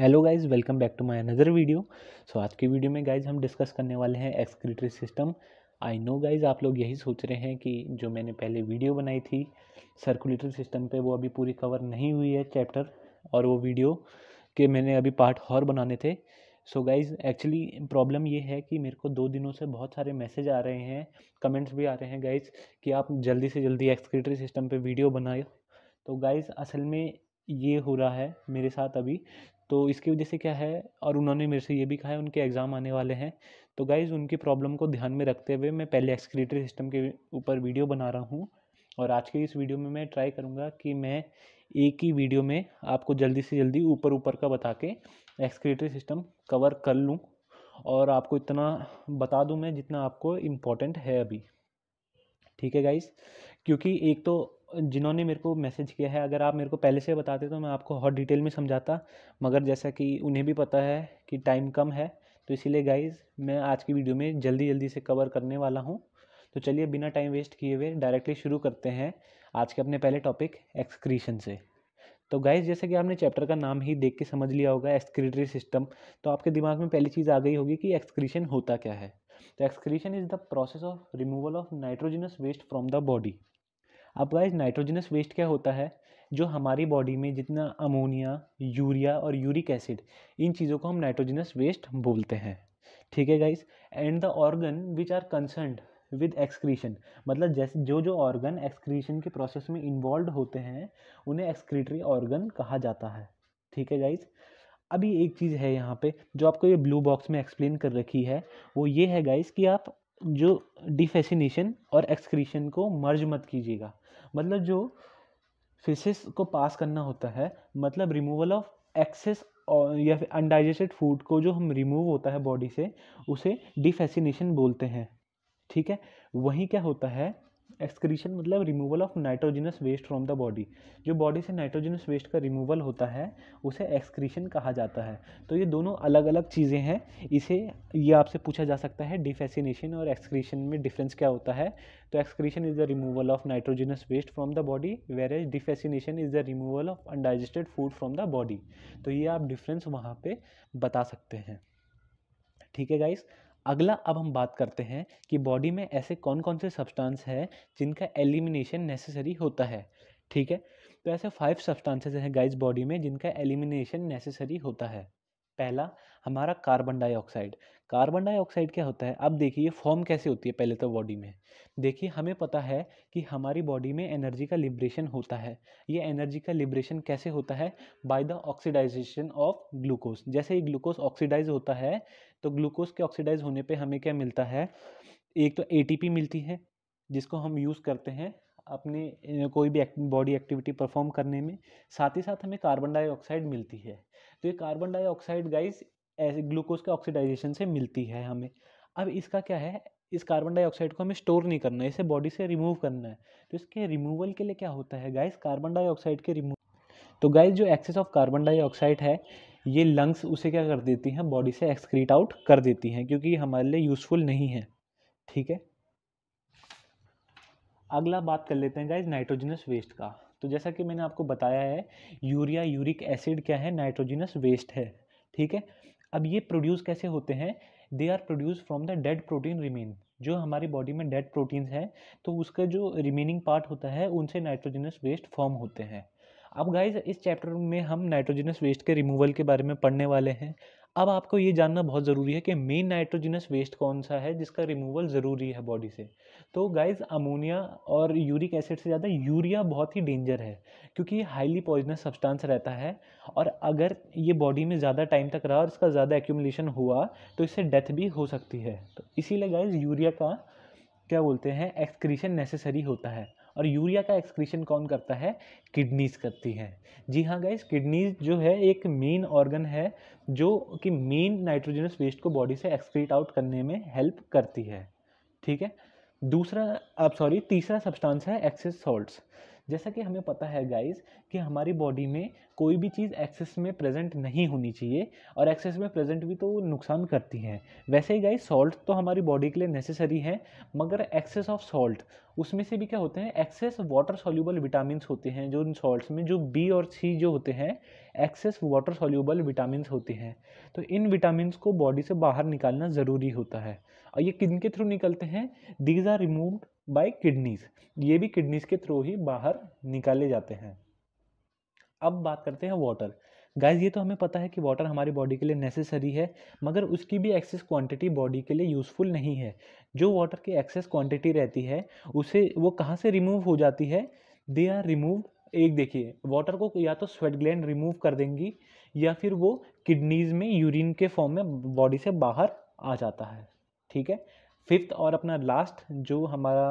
hello guys welcome back to my another video so आज की video में guys हम डिस्कस करने वाले हैं excretory system I know guys आप लोग यही सोच रहे हैं कि जो मैंने पहले वीडियो बनाई थी सर्कुलेटरी सिस्टम पे वो अभी पूरी कवर नहीं हुई है चैप्टर और वो वीडियो के मैंने अभी पार्ट और बनाने थे सो गाइज़ एक्चुअली प्रॉब्लम ये है कि मेरे को दो दिनों से बहुत सारे मैसेज आ रहे हैं कमेंट्स भी आ रहे हैं गाइज़ कि आप जल्दी से जल्दी एक्सक्रीटरी सिस्टम पर वीडियो बनाए तो गाइज़ असल में ये हो रहा है मेरे साथ अभी तो इसकी वजह से क्या है और उन्होंने मेरे से ये भी कहा है उनके एग्ज़ाम आने वाले हैं तो गाइज़ उनकी प्रॉब्लम को ध्यान में रखते हुए मैं पहले एक्सक्रीटरी सिस्टम के ऊपर वीडियो बना रहा हूँ और आज के इस वीडियो में मैं ट्राई करूँगा कि मैं एक ही वीडियो में आपको जल्दी से जल्दी ऊपर ऊपर का बता के एक्सक्रीटरी सिस्टम कवर कर लूँ और आपको इतना बता दूँ मैं जितना आपको इम्पोर्टेंट है अभी ठीक है गाइज़ क्योंकि एक तो जिन्होंने मेरे को मैसेज किया है अगर आप मेरे को पहले से बताते तो मैं आपको हॉट डिटेल में समझाता मगर जैसा कि उन्हें भी पता है कि टाइम कम है तो इसीलिए गाइज़ मैं आज की वीडियो में जल्दी जल्दी से कवर करने वाला हूँ तो चलिए बिना टाइम वेस्ट किए हुए डायरेक्टली शुरू करते हैं आज के अपने पहले टॉपिक एक्सक्रीशन से तो गाइज जैसे कि आपने चैप्टर का नाम ही देख के समझ लिया होगा एक्सक्रीटरी सिस्टम तो आपके दिमाग में पहली चीज़ आ गई होगी कि एक्सक्रीशन होता क्या है तो excretion is the process of removal of nitrogenous waste from the body अब गाइज नाइट्रोजनस वेस्ट क्या होता है जो हमारी बॉडी में जितना अमोनिया यूरिया और यूरिक एसिड इन चीज़ों को हम नाइट्रोजनस वेस्ट बोलते हैं ठीक है guys and the organ which are concerned with excretion मतलब जैसे जो जो ऑर्गन एक्सक्रीशन के प्रोसेस में इन्वॉल्व होते हैं उन्हें एक्सक्रीटरी ऑर्गन कहा जाता है ठीक है गाइज अभी एक चीज़ है यहाँ पे जो आपको ये ब्लू बॉक्स में एक्सप्लेन कर रखी है वो ये है गाइज कि आप जो डिफेसिनेशन और एक्सक्रीशन को मर्ज मत कीजिएगा मतलब जो फिशेस को पास करना होता है मतलब रिमूवल ऑफ एक्सेस और या फिर अनडाइजेस्टेड फूड को जो हम रिमूव होता है बॉडी से उसे डिफेसिनेशन बोलते हैं ठीक है वहीं क्या होता है एक्सक्रीशन मतलब removal of nitrogenous waste from the body जो बॉडी से नाइट्रोजनस वेस्ट का रिमूवल होता है उसे एक्सक्रीशन कहा जाता है तो ये दोनों अलग अलग चीज़ें हैं इसे ये आपसे पूछा जा सकता है डिफेसिनेशन और एक्सक्रीशन में डिफरेंस क्या होता है तो excretion is the removal of nitrogenous waste from the body whereas defecation is the removal of undigested food from the body तो ये आप डिफरेंस वहाँ पर बता सकते हैं ठीक है गाइस अगला अब हम बात करते हैं कि बॉडी में ऐसे कौन कौन से सब्सटेंस हैं जिनका एलिमिनेशन नेसेसरी होता है ठीक है तो ऐसे फाइव सब्सटेंसेस हैं गाइस बॉडी में जिनका एलिमिनेशन नेसेसरी होता है पहला हमारा कार्बन डाइऑक्साइड कार्बन डाइऑक्साइड क्या होता है अब देखिए फॉर्म कैसे होती है पहले तो बॉडी में देखिए हमें पता है कि हमारी बॉडी में एनर्जी का लिब्रेशन होता है ये एनर्जी का लिब्रेशन कैसे होता है by the oxidation of glucose जैसे ही ग्लूकोज ऑक्सीडाइज होता है तो ग्लूकोज के ऑक्सीडाइज होने पर हमें क्या मिलता है एक तो ए मिलती है जिसको हम यूज़ करते हैं अपने कोई भी बॉडी एक्टिविटी परफॉर्म करने में साथ ही साथ हमें कार्बन डाइऑक्साइड मिलती है तो ये कार्बन डाइऑक्साइड गाइस ऐसे ग्लूकोज के ऑक्सीडाइजेशन से मिलती है हमें अब इसका क्या है इस कार्बन डाइऑक्साइड को हमें स्टोर नहीं करना है इसे बॉडी से रिमूव करना है तो इसके रिमूवल के लिए क्या होता है गाइस कार्बन डाइऑक्साइड के रिमूव तो गाइस जो एक्सेस ऑफ कार्बन डाइऑक्साइड है ये लंग्स उसे क्या कर देती हैं बॉडी से एक्सक्रीट आउट कर देती हैं क्योंकि हमारे लिए यूज़फुल नहीं है ठीक है अगला बात कर लेते हैं गाइज नाइट्रोजनस वेस्ट का तो जैसा कि मैंने आपको बताया है यूरिया यूरिक एसिड क्या है नाइट्रोजिनस वेस्ट है ठीक है अब ये प्रोड्यूस कैसे होते हैं they are produce from the dead protein remain जो हमारी बॉडी में डेड प्रोटीन्स हैं तो उसका जो रिमेनिंग पार्ट होता है उनसे नाइट्रोजिनस वेस्ट फॉर्म होते हैं अब गाइज इस चैप्टर में हम नाइट्रोजिनस वेस्ट के रिमूवल के बारे में पढ़ने वाले हैं अब आपको ये जानना बहुत ज़रूरी है कि मेन नाइट्रोजिनस वेस्ट कौन सा है जिसका रिमूवल ज़रूरी है बॉडी से तो गाइज अमोनिया और यूरिक एसिड से ज़्यादा यूरिया बहुत ही डेंजर है क्योंकि ये हाईली पॉइजनस सब्सटेंस रहता है और अगर ये बॉडी में ज़्यादा टाइम तक रहा और इसका ज़्यादा एक्यूमलेशन हुआ तो इससे डेथ भी हो सकती है तो इसीलिए गाइज यूरिया का क्या बोलते हैं एक्सक्रीशन नेसेसरी होता है और यूरिया का एक्सक्रीशन कौन करता है किडनीज करती है जी हाँ गाइज किडनीज जो है एक मेन ऑर्गन है जो कि मेन नाइट्रोजनस वेस्ट को बॉडी से एक्सक्रीट आउट करने में हेल्प करती है ठीक है दूसरा आप सॉरी तीसरा सब्सटेंस है एक्सेस सॉल्ट्स जैसा कि हमें पता है गाइस कि हमारी बॉडी में कोई भी चीज़ एक्सेस में प्रेजेंट नहीं होनी चाहिए और एक्सेस में प्रेजेंट भी तो नुकसान करती हैं वैसे ही गाइस सॉल्ट तो हमारी बॉडी के लिए नेसेसरी है मगर एक्सेस ऑफ सॉल्ट उसमें से भी क्या होते हैं एक्सेस वाटर सॉल्यूबल विटामिन होते हैं जो उन सॉल्ट्स में जो बी और सी जो होते हैं एक्सेस वाटर सॉल्यूबल विटामिन होते हैं तो इन विटामिन को बॉडी से बाहर निकालना ज़रूरी होता है और ये किन के थ्रू निकलते हैं these are removed by kidneys ये भी किडनीज के थ्रू ही बाहर निकाले जाते हैं अब बात करते हैं वाटर गाइज ये तो हमें पता है कि वाटर हमारी बॉडी के लिए नेसेसरी है मगर उसकी भी एक्सेस क्वांटिटी बॉडी के लिए यूज़फुल नहीं है जो वाटर की एक्सेस क्वांटिटी रहती है उसे वो कहाँ से रिमूव हो जाती है दे आर रिमूव एक देखिए वाटर को या तो स्वेट ग्लैंड रिमूव कर देंगी या फिर वो किडनीज में यूरिन के फॉर्म में बॉडी से बाहर आ जाता है ठीक है फिफ्थ और अपना लास्ट जो हमारा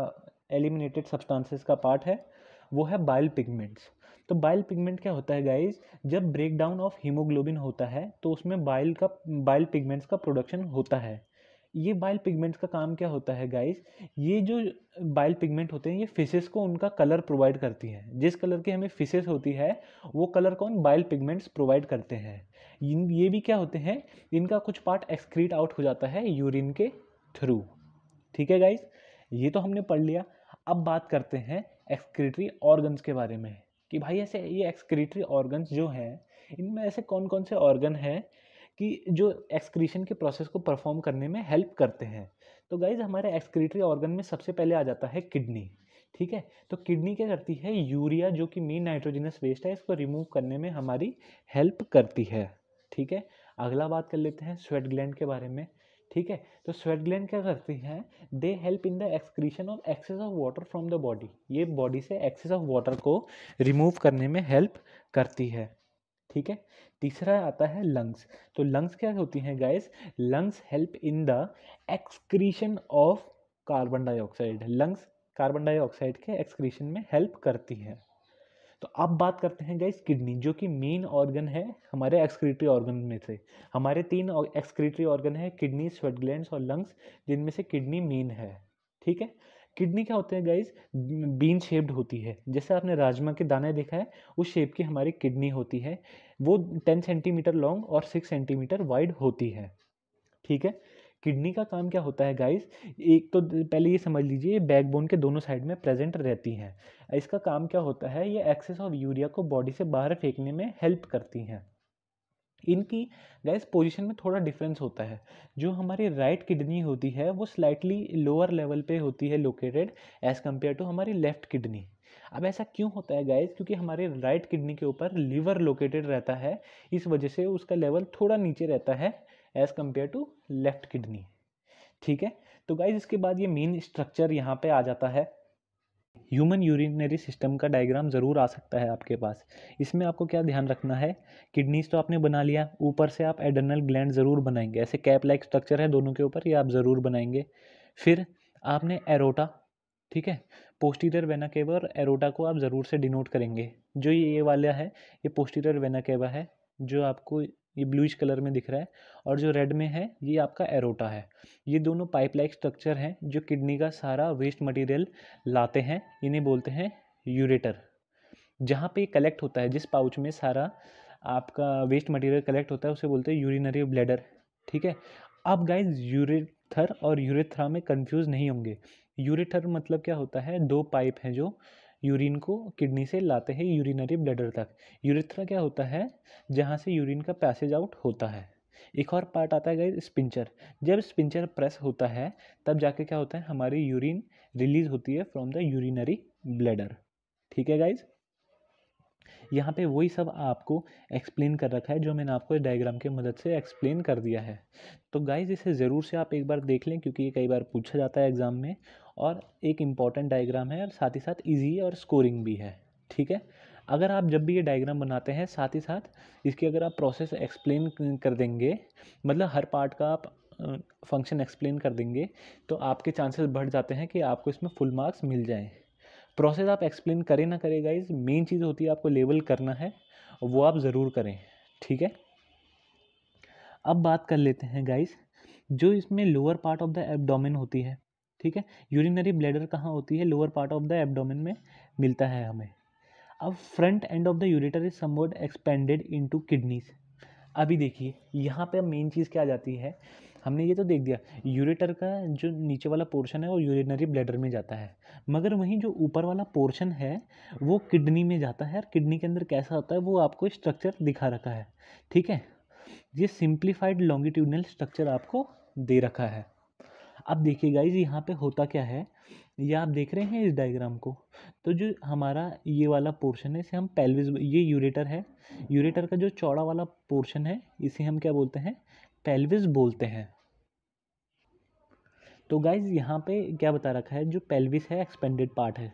एलिमिनेटेड सब्सटेंसेस का पार्ट है वो है बाइल पिगमेंट्स तो बाइल पिगमेंट क्या होता है गाइज जब ब्रेक डाउन ऑफ हीमोग्लोबिन होता है तो उसमें बाइल का बाइल पिगमेंट्स का प्रोडक्शन होता है ये बाइल पिगमेंट्स का काम क्या होता है गाइस ये जो बाइल पिगमेंट होते हैं ये फिशेस को उनका कलर प्रोवाइड करती हैं जिस कलर की हमें फिशेस होती है वो कलर कौन बाइल पिगमेंट्स प्रोवाइड करते हैं ये भी क्या होते हैं इनका कुछ पार्ट एक्सक्रीट आउट हो जाता है यूरिन के थ्रू ठीक है गाइस ये तो हमने पढ़ लिया अब बात करते हैं एक्सक्रीटरी ऑर्गन्स के बारे में कि भाई ऐसे ये एक्सक्रीटरी ऑर्गन्स जो हैं इनमें ऐसे कौन कौन से ऑर्गन हैं कि जो एक्सक्रीशन के प्रोसेस को परफॉर्म करने में हेल्प करते हैं तो गाइज हमारे एक्सक्रीटरी ऑर्गन में सबसे पहले आ जाता है किडनी ठीक है तो किडनी क्या करती है यूरिया जो कि मेन नाइट्रोजनस वेस्ट है इसको रिमूव करने में हमारी हेल्प करती है ठीक है अगला बात कर लेते हैं स्वेट ग्लैंड के बारे में ठीक है तो स्वेट ग्लैंड क्या करती है they help in the excretion of excess of water from the body ये बॉडी से एक्सेस ऑफ वाटर को रिमूव करने में हेल्प करती है ठीक है तीसरा आता है लंग्स तो लंग्स क्या होती हैं guys lungs help in the excretion of carbon dioxide lungs carbon dioxide के एक्सक्रीशन में हेल्प करती है तो अब बात करते हैं गाइस किडनी जो कि मेन ऑर्गन है हमारे एक्सक्रीटरी ऑर्गन में से हमारे तीन एक्सक्रीटरी ऑर्गन है किडनी स्वेट ग्लैंड और लंग्स जिनमें से किडनी मेन है ठीक है किडनी क्या होते हैं गाइज बीन शेप्ड होती है जैसे आपने राजमा के दाने देखा है उस शेप की हमारी किडनी होती है वो टेन सेंटीमीटर लॉन्ग और सिक्स सेंटीमीटर वाइड होती है ठीक है किडनी का काम क्या होता है गाइस एक तो पहले ये समझ लीजिए ये बैकबोन के दोनों साइड में प्रेजेंट रहती हैं इसका काम क्या होता है ये एक्सेस ऑफ यूरिया को बॉडी से बाहर फेंकने में हेल्प करती हैं इनकी गैस पोजीशन में थोड़ा डिफरेंस होता है जो हमारी राइट किडनी होती है वो स्लाइटली लोअर लेवल पे होती है लोकेटेड एज़ कम्पेयर टू हमारी लेफ़्ट किडनी अब ऐसा क्यों होता है गाइस क्योंकि हमारे राइट किडनी के ऊपर लीवर लोकेटेड रहता है इस वजह से उसका लेवल थोड़ा नीचे रहता है as compare to left kidney ठीक है तो गाइज इसके बाद ये मेन स्ट्रक्चर यहाँ पे आ जाता है ह्यूमन यूरिनरी सिस्टम का डायग्राम ज़रूर आ सकता है आपके पास इसमें आपको क्या ध्यान रखना है किडनीज तो आपने बना लिया ऊपर से आप एडर्नल ग्लैंड ज़रूर बनाएंगे ऐसे कैप लाइक स्ट्रक्चर है दोनों के ऊपर ये आप ज़रूर बनाएंगे फिर आपने एरोटा ठीक है पोस्टीरियर वेना केवा और एरोटा को आप ज़रूर से डिनोट करेंगे जो ये वाला है ये पोस्टीरियर वेना केवा है जो आपको ये ब्लूइश कलर में दिख रहा है और जो रेड में है ये आपका एरोटा है ये दोनों पाइप लाइक स्ट्रक्चर हैं जो किडनी का सारा वेस्ट मटेरियल लाते हैं इन्हें बोलते हैं यूरेटर जहाँ पे कलेक्ट होता है जिस पाउच में सारा आपका वेस्ट मटेरियल कलेक्ट होता है उसे बोलते हैं यूरिनरी ब्लैडर ठीक है आप गाइज यूरेथर और यूरेथ्रा में कन्फ्यूज नहीं होंगे यूरेथर मतलब क्या होता है दो पाइप हैं जो यूरिन को किडनी से लाते हैं यूरिनरी ब्लैडर तक यूरिथ्रा क्या होता है जहाँ से यूरिन का पैसेज आउट होता है एक और पार्ट आता है गई स्पिंचर जब स्पिंचर प्रेस होता है तब जाके क्या होता है हमारी यूरिन रिलीज होती है फ्रॉम द यूरिनरी ब्लैडर ठीक है गाइज यहाँ पे वही सब आपको एक्सप्लेन कर रखा है जो मैंने आपको डायग्राम के मदद से एक्सप्लेन कर दिया है तो गाइज इसे ज़रूर से आप एक बार देख लें क्योंकि ये कई बार पूछा जाता है एग्ज़ाम में और एक इम्पॉर्टेंट डायग्राम है और साथ ही साथ ईजी और स्कोरिंग भी है ठीक है अगर आप जब भी ये डायग्राम बनाते हैं साथ ही साथ इसकी अगर आप प्रोसेस एक्सप्लेन कर देंगे मतलब हर पार्ट का आप फंक्शन एक्सप्लेन कर देंगे तो आपके चांसेस बढ़ जाते हैं कि आपको इसमें फुल मार्क्स मिल जाएँ प्रोसेस आप एक्सप्लेन करें ना करें गाइज मेन चीज़ होती है आपको लेवल करना है वो आप ज़रूर करें ठीक है अब बात कर लेते हैं गाइज जो इसमें lower part of the abdomen होती है ठीक है यूरिनरी ब्लैडर कहाँ होती है lower part of the abdomen में मिलता है हमें अब front end of the ureter is somewhat expanded into kidneys अभी देखिए यहाँ पे मेन चीज़ क्या आ जाती है हमने ये तो देख दिया यूरेटर का जो नीचे वाला पोर्शन है वो यूरिनरी ब्लैडर में जाता है मगर वहीं जो ऊपर वाला पोर्शन है वो किडनी में जाता है और किडनी के अंदर कैसा होता है वो आपको स्ट्रक्चर दिखा रखा है ठीक है ये सिंप्लीफाइड लॉन्गिट्यूडनल स्ट्रक्चर आपको दे रखा है अब देखिए गाइज यहाँ पे होता क्या है ये आप देख रहे हैं इस डायग्राम को तो जो हमारा ये वाला पोर्शन है इसे हम पेल्विस ये यूरेटर है यूरेटर का जो चौड़ा वाला पोर्शन है इसे हम क्या बोलते हैं पेल्विस बोलते हैं तो गाइज़ यहाँ पे क्या बता रखा है जो पेल्विस है एक्सपेंडेड पार्ट है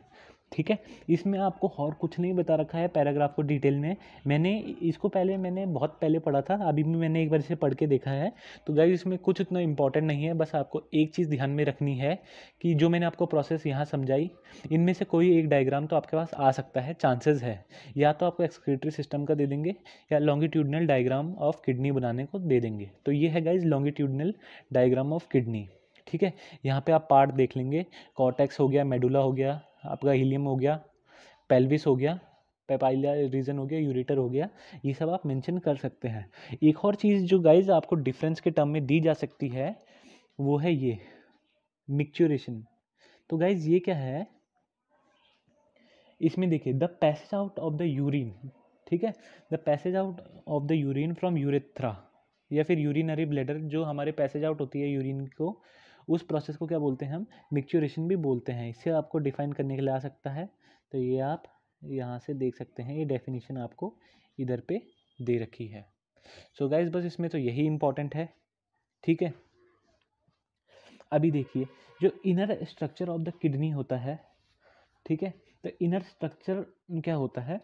ठीक है इसमें आपको और कुछ नहीं बता रखा है पैराग्राफ को डिटेल में मैंने इसको पहले मैंने बहुत पहले पढ़ा था अभी भी मैंने एक बार इसे पढ़ के देखा है तो गाइज इसमें कुछ इतना इंपॉर्टेंट नहीं है बस आपको एक चीज़ ध्यान में रखनी है कि जो मैंने आपको प्रोसेस यहाँ समझाई इनमें से कोई एक डायग्राम तो आपके पास आ सकता है चांसेज है या तो आपको एक्सक्रेटरी सिस्टम का दे देंगे या लॉन्गिट्यूडनल डायग्राम ऑफ किडनी बनाने को दे देंगे तो ये है guys longitudinal diagram of kidney ठीक है यहाँ पे आप पार्ट देख लेंगे कॉर्टेक्स हो गया मेडुला हो गया आपका हीलियम हो गया पेल्विस हो गया पेपाइलिया रीजन हो गया यूरेटर हो गया ये सब आप मेंशन कर सकते हैं एक और चीज़ जो गाइज आपको डिफरेंस के टर्म में दी जा सकती है वो है ये मिक्चुरेशन तो गाइज ये क्या है इसमें देखिए the passage out of the urine ठीक है the passage out of the urine from urethra या फिर यूरिनरी ब्लेडर जो हमारे पैसेज आउट होती है यूरिन को उस प्रोसेस को क्या बोलते हैं हम मिक्चुरेशन भी बोलते हैं इससे आपको डिफाइन करने के लिए आ सकता है तो ये आप यहाँ से देख सकते हैं ये डेफिनेशन आपको इधर पे दे रखी है सो so गाइज बस इसमें तो यही इम्पोर्टेंट है ठीक है अभी देखिए जो inner structure of the kidney होता है ठीक है तो इनर स्ट्रक्चर क्या होता है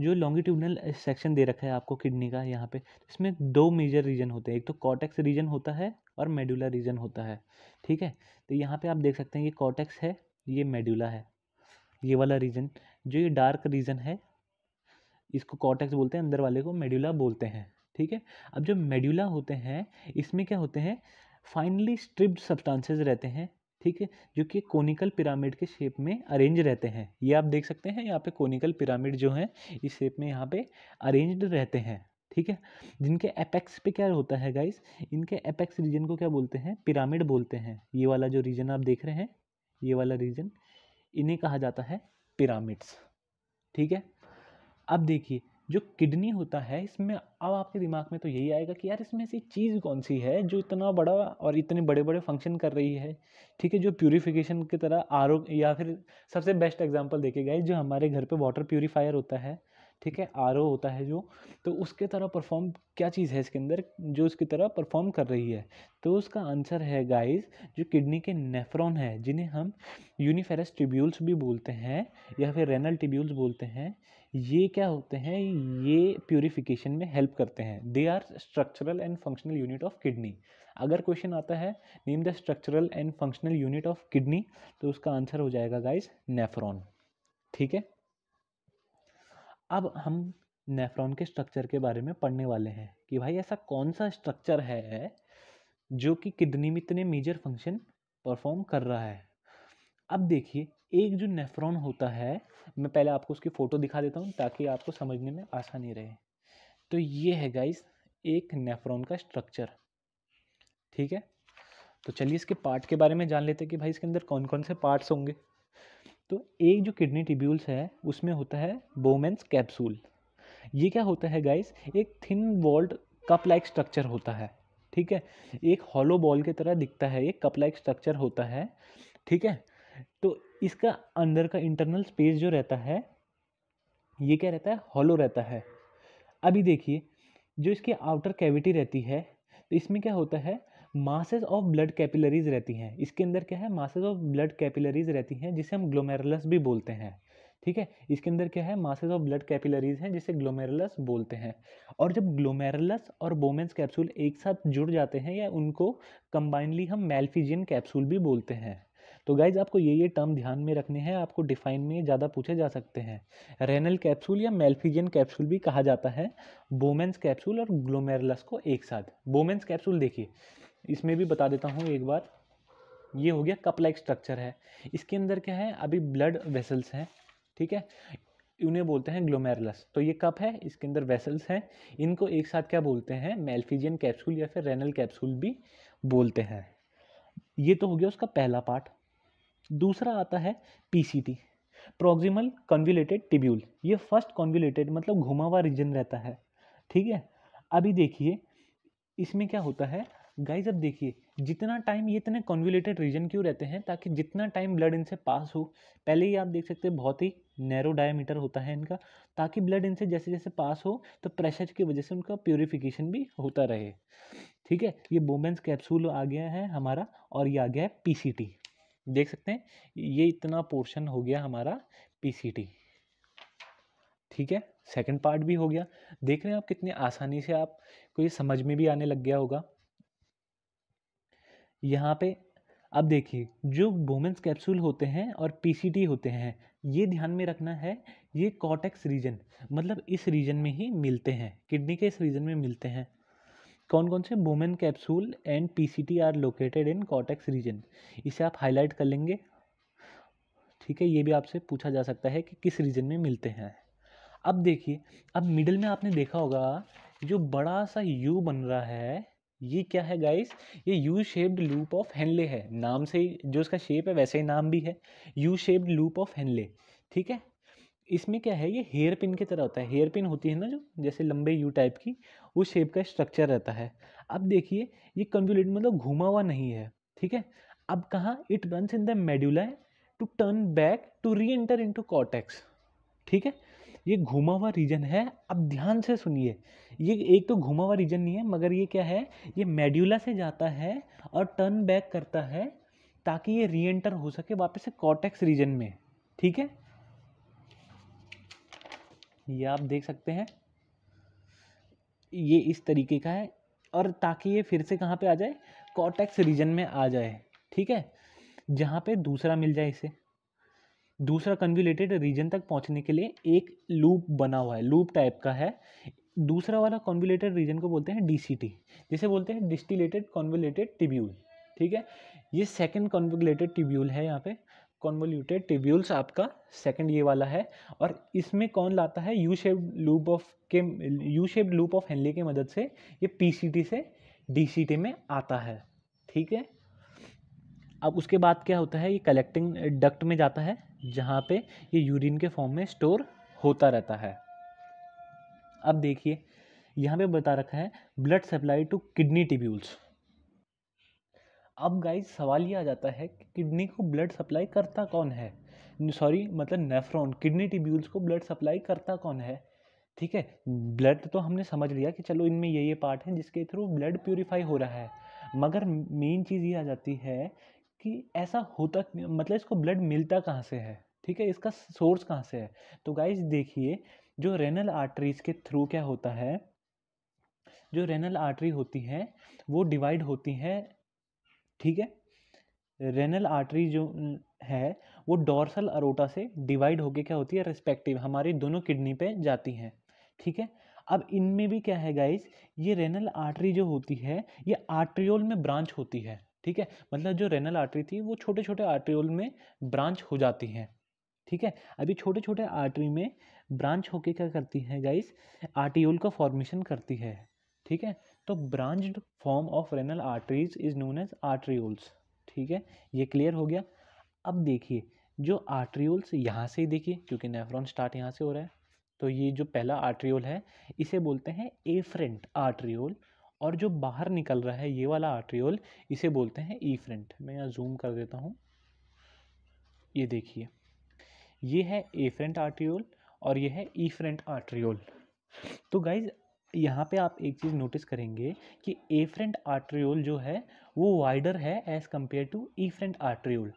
जो लॉन्गिट्यूडनल सेक्शन दे रखा है आपको किडनी का यहाँ पे तो इसमें दो मेजर रीजन होते हैं एक तो कॉटेक्स रीजन होता है और मेडुला रीजन होता है ठीक है तो यहाँ पे आप देख सकते हैं ये कॉटेक्स है ये मेडुला है ये वाला रीजन जो ये डार्क रीजन है इसको कॉटेक्स बोलते हैं अंदर वाले को मेड्यूला बोलते हैं ठीक है अब जो मेड्यूला होते हैं इसमें क्या होते हैं फाइनली स्ट्रिप्ड सब्सटांसेज रहते हैं ठीक है जो कि कोनिकल पिरामिड के शेप में अरेंज रहते हैं ये आप देख सकते हैं यहाँ पे कोनिकल पिरामिड जो हैं इस शेप में यहाँ पे अरेंज्ड रहते हैं ठीक है जिनके एपेक्स पे क्या होता है गाइस इनके एपेक्स रीजन को क्या बोलते हैं पिरामिड बोलते हैं ये वाला जो रीजन आप देख रहे हैं ये वाला रीजन इन्हें कहा जाता है पिरामिड्स ठीक है अब देखिए जो किडनी होता है इसमें अब आपके दिमाग में तो यही आएगा कि यार इसमें ऐसी चीज़ कौन सी है जो इतना बड़ा और इतने बड़े बड़े फंक्शन कर रही है ठीक है जो प्योरीफिकेशन की तरह आर या फिर सबसे बेस्ट एग्जांपल देखे गए जो हमारे घर पे वाटर प्योरीफायर होता है ठीक है आर होता है जो तो उसके तरह परफॉर्म क्या चीज़ है इसके अंदर जो उसकी तरह परफॉर्म कर रही है तो उसका आंसर है गाइस जो किडनी के नेफ्रॉन है जिन्हें हम यूनिफेरस ट्रिब्यूल्स भी बोलते हैं या फिर रेनल ट्रिब्यूल्स बोलते हैं ये क्या होते हैं ये प्योरीफिकेशन में हेल्प करते हैं they are structural and functional unit of kidney अगर क्वेश्चन आता है name the structural and functional unit of kidney तो उसका आंसर हो जाएगा गाइज नेफ्रॉन ठीक है अब हम नेफ्रॉन के स्ट्रक्चर के बारे में पढ़ने वाले हैं कि भाई ऐसा कौन सा स्ट्रक्चर है जो कि किडनी में इतने मेजर फंक्शन परफॉर्म कर रहा है अब देखिए एक जो नेफ्रॉन होता है मैं पहले आपको उसकी फ़ोटो दिखा देता हूँ ताकि आपको समझने में आसानी रहे तो ये है गाइस एक नेफ्रॉन का स्ट्रक्चर ठीक है तो चलिए इसके पार्ट के बारे में जान लेते हैं कि भाई इसके अंदर कौन कौन से पार्ट्स होंगे तो एक जो किडनी टिब्यूल्स है उसमें होता है बोमेंस कैप्सूल ये क्या होता है गाइस एक thin walled cup like structure होता है ठीक है एक हॉलो बॉल की तरह दिखता है ये कप लाइक स्ट्रक्चर होता है ठीक है तो इसका अंदर का इंटरनल स्पेस जो रहता है ये क्या रहता है हॉलो रहता है अभी देखिए जो इसकी आउटर कैविटी रहती है तो इसमें क्या होता है मासेस ऑफ ब्लड कैपिलरीज रहती हैं इसके अंदर क्या है मासेस ऑफ ब्लड कैपिलरीज रहती हैं जिसे हम ग्लोमेरुलस भी बोलते हैं ठीक है इसके अंदर क्या है मासेस ऑफ ब्लड कैपिलरीज हैं जिसे ग्लोमेरुलस बोलते हैं और जब ग्लोमेरुलस और बोमेंस कैप्सूल एक साथ जुड़ जाते हैं या उनको कंबाइनली हम मेल्फिजियन कैप्सूल भी बोलते हैं तो गाइज आपको ये ये टर्म ध्यान में रखने हैं आपको डिफाइन में ज़्यादा पूछे जा सकते हैं रेनल कैप्सूल या मेल्फिजियन कैप्सूल भी कहा जाता है बोमेंस कैप्सूल और ग्लोमेरलस को एक साथ बोमेंस कैप्सूल देखिए इसमें भी बता देता हूँ एक बार ये हो गया कप लाइक स्ट्रक्चर है इसके अंदर क्या है अभी ब्लड वेसल्स हैं ठीक है उन्हें बोलते हैं ग्लोमेरुलस तो ये कप है इसके अंदर वेसल्स हैं इनको एक साथ क्या बोलते हैं मेल्फिजियन कैप्सूल या फिर रेनल कैप्सूल भी बोलते हैं ये तो हो गया उसका पहला पार्ट दूसरा आता है पीसीटी प्रोक्सिमल कॉन्विलेटेड टिब्यूल ये फर्स्ट कॉन्विलेटेड मतलब घुमा हुआ रीजन रहता है ठीक है अभी देखिए इसमें क्या होता है गाइज अब देखिए जितना टाइम ये इतने कॉन्विलेटेड रीजन क्यों रहते हैं ताकि जितना टाइम ब्लड इनसे पास हो पहले ही आप देख सकते हैं बहुत ही नैरो डायमीटर होता है इनका ताकि ब्लड इनसे जैसे जैसे पास हो तो प्रेशर की वजह से उनका प्योरीफिकेशन भी होता रहे ठीक है ये बोमेंस कैप्सूल आ गया है हमारा और ये आ गया है पी देख सकते हैं ये इतना पोर्शन हो गया हमारा पीसीटी ठीक है सेकंड पार्ट भी हो गया देख रहे हैं आप कितने आसानी से आप को ये समझ में भी आने लग गया होगा यहाँ पे अब देखिए जो वोमेंस कैप्सूल होते हैं और पीसीटी होते हैं ये ध्यान में रखना है ये कॉटेक्स रीजन मतलब इस रीजन में ही मिलते हैं किडनी के इस रीजन में मिलते हैं कौन कौन से Bowman capsule and PCT are located in cortex region इसे आप हाईलाइट कर लेंगे ठीक है ये भी आपसे पूछा जा सकता है कि किस रीजन में मिलते हैं अब देखिए अब मिडल में आपने देखा होगा जो बड़ा सा यू बन रहा है ये क्या है गाइस ये U shaped loop of Henle है नाम से जो इसका शेप है वैसे ही नाम भी है U shaped loop of Henle ठीक है इसमें क्या है ये हेयर पिन की तरह होता है हेयर पिन होती है ना जो जैसे लंबे यू टाइप की उस शेप का स्ट्रक्चर रहता है अब देखिए ये कंजुलेट मतलब घुमा हुआ नहीं है ठीक है अब कहाँ it run in the medulla to turn back to reenter into cortex ठीक है ये घुमा हुआ रीजन है अब ध्यान से सुनिए ये एक तो घुमा हुआ रीजन नहीं है मगर ये क्या है ये मेड्यूला से जाता है और टर्न बैक करता है ताकि ये री एंटर हो सके वापस से कॉटेक्स रीजन में ठीक है ये आप देख सकते हैं ये इस तरीके का है और ताकि ये फिर से कहाँ पे आ जाए कॉटेक्स रीजन में आ जाए ठीक है जहाँ पे दूसरा मिल जाए इसे दूसरा कन्व्यूलेटेड रीजन तक पहुँचने के लिए एक लूप बना हुआ है लूप टाइप का है दूसरा वाला कॉन्वलेटेड रीजन को बोलते हैं डी जिसे बोलते हैं डिस्टिलेटेड कॉन्वलेटेड टिब्यूल ठीक है ये सेकेंड कॉन्वलेटेड टिब्यूल है यहाँ पर कॉन्वोल्यूटेड टिब्यूल्स आपका सेकंड ये वाला है और इसमें कौन लाता है यू शेप लूप ऑफ के U shape loop of Henle की मदद से ये पीसीटी से डीसीटी में आता है ठीक है अब उसके बाद क्या होता है ये कलेक्टिंग डक्ट में जाता है जहाँ पे ये यूरिन के फॉर्म में स्टोर होता रहता है अब देखिए यहाँ पे बता रखा है blood supply to kidney tubules अब गाइस सवाल ये आ जाता है कि किडनी को ब्लड सप्लाई करता कौन है सॉरी मतलब नेफ्रॉन किडनी टिब्यूल्स को ब्लड सप्लाई करता कौन है ठीक है ब्लड तो हमने समझ लिया कि चलो इनमें ये ये पार्ट हैं जिसके थ्रू ब्लड प्योरीफाई हो रहा है मगर मेन चीज़ ये आ जाती है कि ऐसा होता मतलब इसको ब्लड मिलता कहाँ से है ठीक है इसका सोर्स कहाँ से है तो गाइज देखिए जो रेनल आर्टरीज के थ्रू क्या होता है जो रेनल आर्टरी होती है वो डिवाइड होती है ठीक है रेनल आर्टरी जो है वो डोर्सल अरोटा से डिवाइड होके क्या होती है रेस्पेक्टिव हमारी दोनों किडनी पे जाती हैं ठीक है अब इनमें भी क्या है गाइस ये रेनल आर्टरी जो होती है ये आर्ट्रियोल में ब्रांच होती है ठीक है मतलब जो रेनल आर्टरी थी वो छोटे छोटे आर्ट्रियोल में ब्रांच हो जाती हैं ठीक है अभी छोटे छोटे आर्टरी में ब्रांच होके क्या करती है गाइस आर्टियोल का फॉर्मेशन करती है ठीक है तो branched form of renal arteries is known as arterioles ठीक है ये क्लियर हो गया अब देखिए जो आर्ट्रियोल्स यहाँ से ही देखिए क्योंकि नेफ्रॉन स्टार्ट यहाँ से हो रहा है तो ये जो पहला आर्ट्रियोल है इसे बोलते हैं एफ्रेंट आर्ट्रियोल और जो बाहर निकल रहा है ये वाला आर्ट्रियोल इसे बोलते हैं ई फ्रेंट मैं यहाँ जूम कर देता हूँ ये देखिए ये है ए फ्रेंट आर्ट्रियोल और ये है ई फ्रेंट आर्ट्रियोल तो गाइज यहाँ पे आप एक चीज़ नोटिस करेंगे कि ए फ्रेंट आर्ट्रियोल जो है वो वाइडर है as compare to efferent arteriole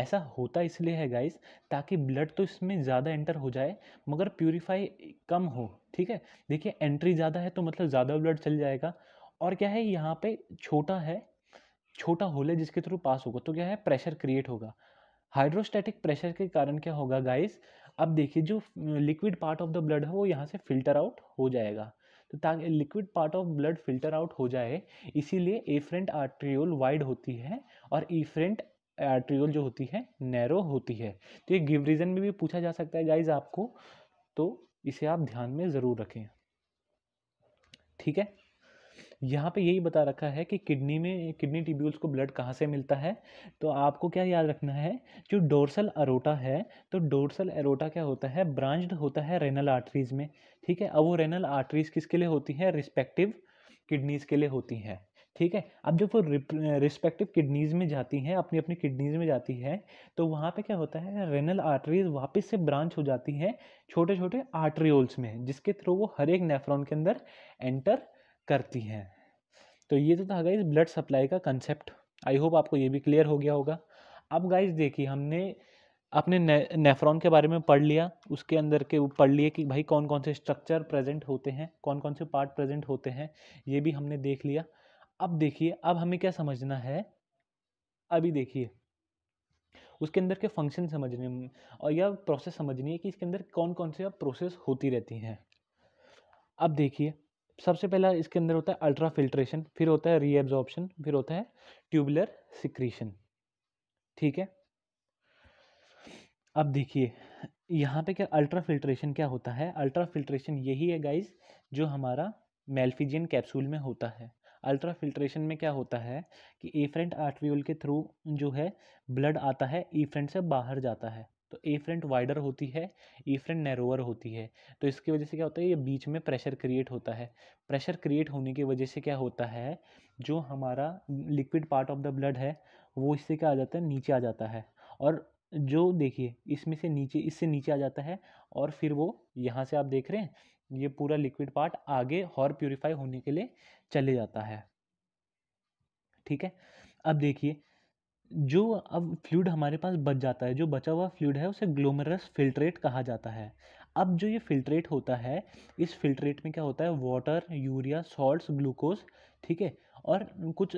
ऐसा होता इसलिए है गाइस ताकि ब्लड तो इसमें ज़्यादा एंटर हो जाए मगर प्योरीफाई कम हो ठीक है देखिए एंट्री ज़्यादा है तो मतलब ज़्यादा ब्लड चल जाएगा और क्या है यहाँ पे छोटा है छोटा होल है जिसके थ्रू पास होगा तो क्या है प्रेशर क्रिएट होगा हाइड्रोस्टैटिक प्रेशर के कारण क्या होगा गाइस अब देखिए जो liquid part of the blood है वो यहाँ से फिल्टर आउट हो जाएगा तो ताकि liquid part of blood filter out हो जाए इसीलिए एफ्रेंट आर्ट्रियोल वाइड होती है और ईफ्रेंट आर्ट्रियोल जो होती है नैरो होती है तो ये गिव रीजन में भी पूछा जा सकता है गाइज आपको तो इसे आप ध्यान में ज़रूर रखें ठीक है यहाँ पे यही बता रखा है कि किडनी में किडनी ट्यूब्यूल्स को ब्लड कहाँ से मिलता है तो आपको क्या याद रखना है जो डोर्सल अरोटा है तो डोर्सल अरोटा क्या होता है ब्रांच्ड होता है रेनल आर्टरीज में ठीक है अब वो रेनल आर्टरीज किसके लिए होती है रिस्पेक्टिव किडनीज़ के लिए होती हैं ठीक है अब जब वो रिस्पेक्टिव किडनीज़ में जाती हैं अपनी अपनी किडनीज़ में जाती है तो वहाँ पे क्या होता है रेनल आर्टरीज वापस से ब्रांच हो जाती हैं छोटे छोटे आर्टरियोल्स में जिसके थ्रू वो हर एक नेफ्रॉन के अंदर एंटर करती हैं तो ये तो था गाइज ब्लड सप्लाई का कंसेप्ट आई होप आपको ये भी क्लियर हो गया होगा अब गाइज देखिए हमने अपने ने, नेफ्रॉन के बारे में पढ़ लिया उसके अंदर के पढ़ लिए कि भाई कौन कौन से स्ट्रक्चर प्रेजेंट होते हैं कौन कौन से पार्ट प्रेजेंट होते हैं ये भी हमने देख लिया अब देखिए अब हमें क्या समझना है अभी देखिए उसके अंदर के फंक्शन समझने और या प्रोसेस समझनी है कि इसके अंदर कौन कौन से अब प्रोसेस होती रहती हैं अब देखिए सबसे पहला इसके अंदर होता है अल्ट्रा फिल्ट्रेशन फिर होता है रीएब्जॉर्प्शन फिर होता है ट्यूबुलर सिक्रीशन ठीक है अब देखिए यहाँ पे क्या अल्ट्रा फिल्ट्रेशन क्या होता है अल्ट्रा फिल्ट्रेशन यही है गाइज जो हमारा मेल्फिजियन कैप्सूल में होता है अल्ट्रा फिल्ट्रेशन में क्या होता है कि फ्रेंट आर्टव्यूल के थ्रू जो है ब्लड आता है ई फ्रेंट से बाहर जाता है तो ए फ्रंट वाइडर होती है ई फ्रंट नैरोअर होती है तो इसकी वजह से क्या होता है ये बीच में प्रेशर क्रिएट होता है प्रेशर क्रिएट होने की वजह से क्या होता है जो हमारा liquid part of the blood है वो इससे क्या आ जाता है नीचे आ जाता है और जो देखिए इसमें से नीचे इससे नीचे आ जाता है और फिर वो यहाँ से आप देख रहे हैं ये पूरा लिक्विड पार्ट आगे और प्योरीफाई होने के लिए चले जाता है ठीक है अब देखिए जो अब फ्लूड हमारे पास बच जाता है जो बचा हुआ फ्लूड है उसे ग्लोमरस फिल्ट्रेट कहा जाता है अब जो ये फिल्ट्रेट होता है इस फिल्ट्रेट में क्या होता है वाटर यूरिया सॉल्ट्स ग्लूकोज ठीक है और कुछ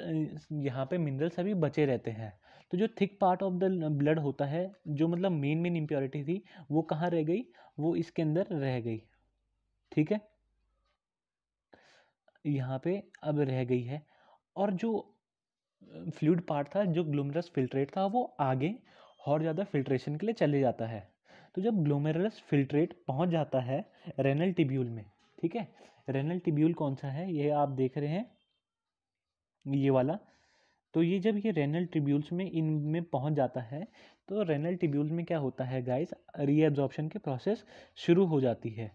यहाँ पे मिनरल्स अभी बचे रहते हैं तो जो thick part of the blood होता है जो मतलब मेन मेन इम्प्योरिटी थी वो कहाँ रह गई वो इसके अंदर रह गई ठीक है यहाँ पे अब रह गई है और जो फ्लूड पार्ट था जो ग्लोमेरस फिल्ट्रेट था वो आगे और ज़्यादा फिल्ट्रेशन के लिए चले जाता है तो जब ग्लोमेरस फिल्ट्रेट पहुंच जाता है रेनल टिब्यूल में ठीक है रेनल टिब्यूल कौन सा है ये आप देख रहे हैं ये वाला तो ये जब ये रेनल ट्रिब्यूल्स में इन में पहुँच जाता है तो रेनल ट्रिब्यूल में क्या होता है गाइस रीएब्जॉर्प्शन के प्रोसेस शुरू हो जाती है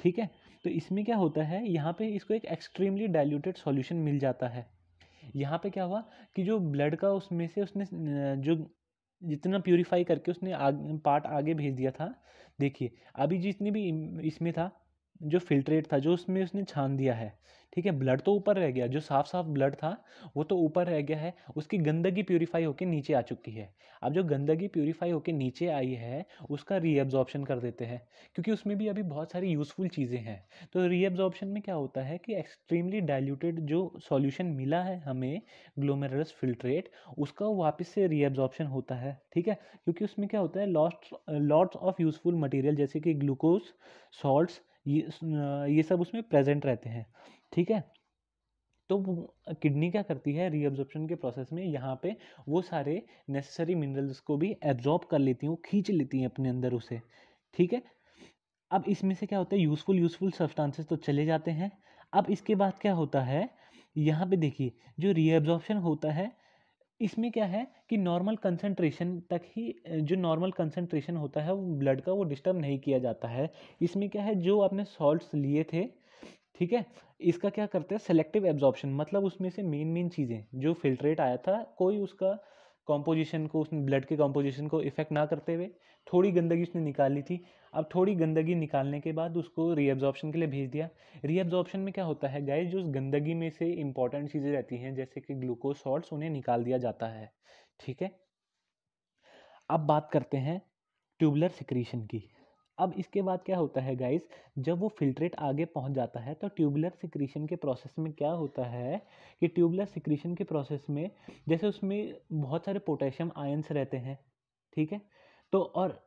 ठीक है तो इसमें क्या होता है यहाँ पे इसको एक एक्सट्रीमली डाइल्यूटेड सॉल्यूशन मिल जाता है यहाँ पे क्या हुआ कि जो ब्लड का उसमें से उसने जो जितना प्योरीफाई करके उसने आग, पार्ट आगे भेज दिया था देखिए अभी जितनी भी इसमें था जो फिल्ट्रेट था जो उसमें उसने छान दिया है ठीक है ब्लड तो ऊपर रह गया जो साफ साफ ब्लड था वो तो ऊपर रह गया है उसकी गंदगी प्योरीफाई होकर नीचे आ चुकी है अब जो गंदगी प्योरीफाई होकर नीचे आई है उसका रीअब्जॉर्बशन कर देते हैं क्योंकि उसमें भी अभी बहुत सारी यूज़फुल चीज़ें हैं तो रीअब्जॉर्बशन में क्या होता है कि एक्सट्रीमली डायल्यूटेड जो सॉल्यूशन मिला है हमें ग्लोमेरस फिल्ट्रेट उसका वापस से रीअब्जॉर्बशन होता है ठीक है क्योंकि उसमें क्या होता है lost lots of useful material जैसे कि ग्लूकोज सॉल्ट्स ये ये सब उसमें प्रेजेंट रहते हैं ठीक है तो किडनी क्या करती है रीअब्जॉर्प्शन के प्रोसेस में यहाँ पे वो सारे नेसेसरी मिनरल्स को भी एब्जॉर्ब कर लेती हैं वो खींच लेती हैं अपने अंदर उसे ठीक है अब इसमें से क्या होता है यूज़फुल यूज़फुल सब्सटेंसेस तो चले जाते हैं अब इसके बाद क्या होता है यहाँ पे देखिए जो रीअब्जॉर्प्शन होता है इसमें क्या है कि नॉर्मल कंसंट्रेशन तक ही जो नॉर्मल कंसंट्रेशन होता है वो ब्लड का वो डिस्टर्ब नहीं किया जाता है इसमें क्या है जो आपने सॉल्ट्स लिए थे ठीक है इसका क्या करते हैं सेलेक्टिव एब्जॉर्बन मतलब उसमें से मेन मेन चीज़ें जो फिल्ट्रेट आया था कोई उसका कॉम्पोजिशन को उसने ब्लड के कॉम्पोजिशन को इफेक्ट ना करते हुए थोड़ी गंदगी उसने निकाली थी अब थोड़ी गंदगी निकालने के बाद उसको रीअब्जॉर्प्शन के लिए भेज दिया रीअब्जॉर्प्शन में क्या होता है गाय जो उस गंदगी में से इंपॉर्टेंट चीज़ें रहती हैं जैसे कि ग्लूकोज सॉल्ट उन्हें निकाल दिया जाता है ठीक है अब बात करते हैं ट्यूबलर सिक्रीशन की अब इसके बाद क्या होता है गाइस जब वो फिल्ट्रेट आगे पहुंच जाता है तो ट्यूबुलर सिक्रीशन के प्रोसेस में क्या होता है कि ट्यूबुलर सिक्रीशन के प्रोसेस में जैसे उसमें बहुत सारे पोटेशियम आयन्स रहते हैं ठीक है तो और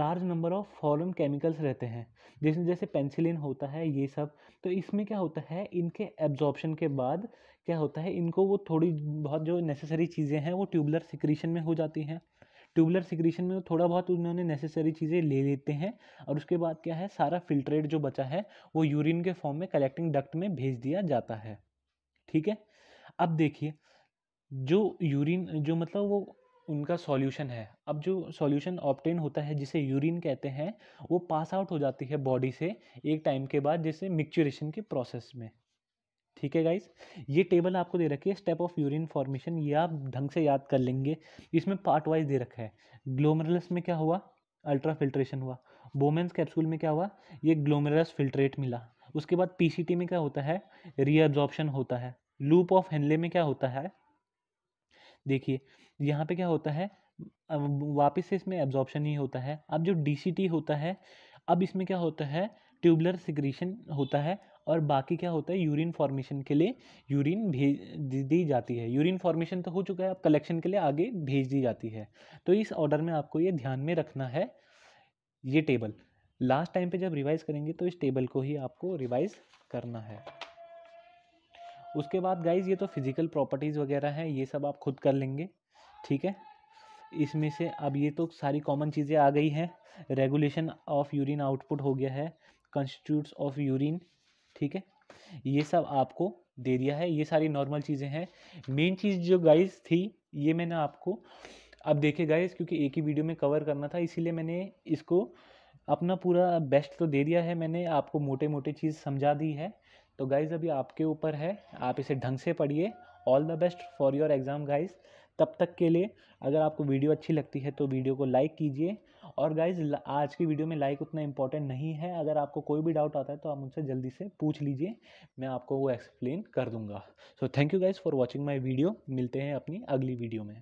large number of foreign chemicals रहते हैं जिसमें जैसे पेंसिलिन होता है ये सब तो इसमें क्या होता है इनके एब्जॉर्बशन के बाद क्या होता है इनको वो थोड़ी बहुत जो नेसेसरी चीज़ें हैं वो ट्यूबुलर सिक्रीशन में हो जाती हैं ट्यूबुलर सिक्रीशन में थोड़ा बहुत उन्होंने नेसेसरी चीज़ें ले लेते हैं और उसके बाद क्या है सारा फिल्ट्रेट जो बचा है वो यूरिन के फॉर्म में कलेक्टिंग डक्ट में भेज दिया जाता है ठीक है अब देखिए जो यूरिन जो मतलब वो उनका सॉल्यूशन है अब जो सॉल्यूशन ऑप्टेन होता है जिसे यूरिन कहते हैं वो पास आउट हो जाती है बॉडी से एक टाइम के बाद जैसे मिक्चुरेशन के प्रोसेस में ठीक है गाइस ये टेबल आपको दे रखी है स्टेप ऑफ यूरिन फॉर्मेशन ये आप ढंग से याद कर लेंगे इसमें पार्ट वाइज दे रखा है ग्लोमरलस में क्या हुआ अल्ट्रा फिल्ट्रेशन हुआ बोमेंस कैप्सूल में क्या हुआ ये ग्लोमरलस फिल्ट्रेट मिला उसके बाद पीसीटी में क्या होता है रीअब्जॉर्प्शन होता है लूप ऑफ हेनले में क्या होता है देखिए यहाँ पे क्या होता है वापस से इसमें एब्जॉर्प्शन ही होता है अब जो डीसीटी होता है अब इसमें क्या होता है ट्यूबलर सिक्रीशन होता है और बाकी क्या होता है यूरिन फॉर्मेशन के लिए यूरिन भेज दी जाती है यूरिन फॉर्मेशन तो हो चुका है अब कलेक्शन के लिए आगे भेज दी जाती है तो इस ऑर्डर में आपको ये ध्यान में रखना है ये टेबल लास्ट टाइम पे जब रिवाइज करेंगे तो इस टेबल को ही आपको रिवाइज करना है उसके बाद गाइज ये तो फिजिकल प्रॉपर्टीज़ वगैरह हैं ये सब आप खुद कर लेंगे ठीक है इसमें से अब ये तो सारी कॉमन चीज़ें आ गई हैं रेगुलेशन ऑफ यूरिन आउटपुट हो गया है कंस्टिट्यूट्स ऑफ यूरिन ठीक है ये सब आपको दे दिया है ये सारी नॉर्मल चीज़ें हैं मेन चीज़ जो गाइस थी ये मैंने आपको अब देखे गाइस क्योंकि एक ही वीडियो में कवर करना था इसीलिए मैंने इसको अपना पूरा बेस्ट तो दे दिया है मैंने आपको मोटे मोटे चीज़ समझा दी है तो गाइज़ अभी आपके ऊपर है आप इसे ढंग से पढ़िए all the best for your exam guys तब तक के लिए अगर आपको वीडियो अच्छी लगती है तो वीडियो को लाइक कीजिए और गाइज आज की वीडियो में लाइक उतना इंपॉर्टेंट नहीं है अगर आपको कोई भी डाउट आता है तो आप मुझसे जल्दी से पूछ लीजिए मैं आपको वो एक्सप्लेन कर दूंगा so thank you guys for watching my video मिलते हैं अपनी अगली वीडियो में